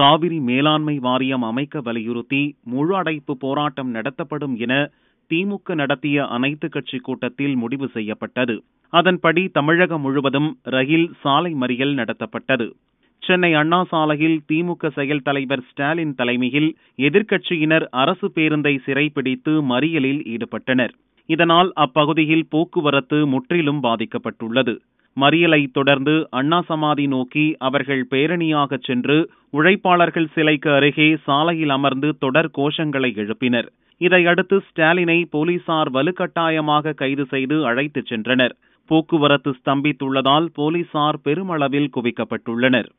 காவிரி மேலாண்மை வாரியம் அமைக்க வலியுறுத்தி முழு அடைப்பு போராட்டம் நடத்தப்படும் என திமுக நடத்திய அனைத்து கட்சி கூட்டத்தில் முடிவு செய்யப்பட்டது அதன்படி தமிழகம் முழுவதும் ரயில் சாலை மறியல் நடத்தப்பட்டது சென்னை அண்ணா சாலையில் திமுக செயல் தலைவர் ஸ்டாலின் தலைமையில் எதிர்க்கட்சியினர் அரசு பேருந்தை சிறைப்பிடித்து மறியலில் ஈடுபட்டனர் இதனால் அப்பகுதியில் போக்குவரத்து முற்றிலும் பாதிக்கப்பட்டுள்ளது மறியலை தொடர்ந்து அண்ணா சமாதி நோக்கி அவர்கள் பேரணியாக சென்று உழைப்பாளர்கள் சிலைக்கு அருகே சாலையில் அமர்ந்து தொடர் கோஷங்களை எழுப்பினர் இதையடுத்து ஸ்டாலினை போலீசார் வலுக்கட்டாயமாக கைது செய்து அழைத்துச் சென்றனர் போக்குவரத்து ஸ்தம்பித்துள்ளதால் போலீசார் பெருமளவில் குவிக்கப்பட்டுள்ளனர்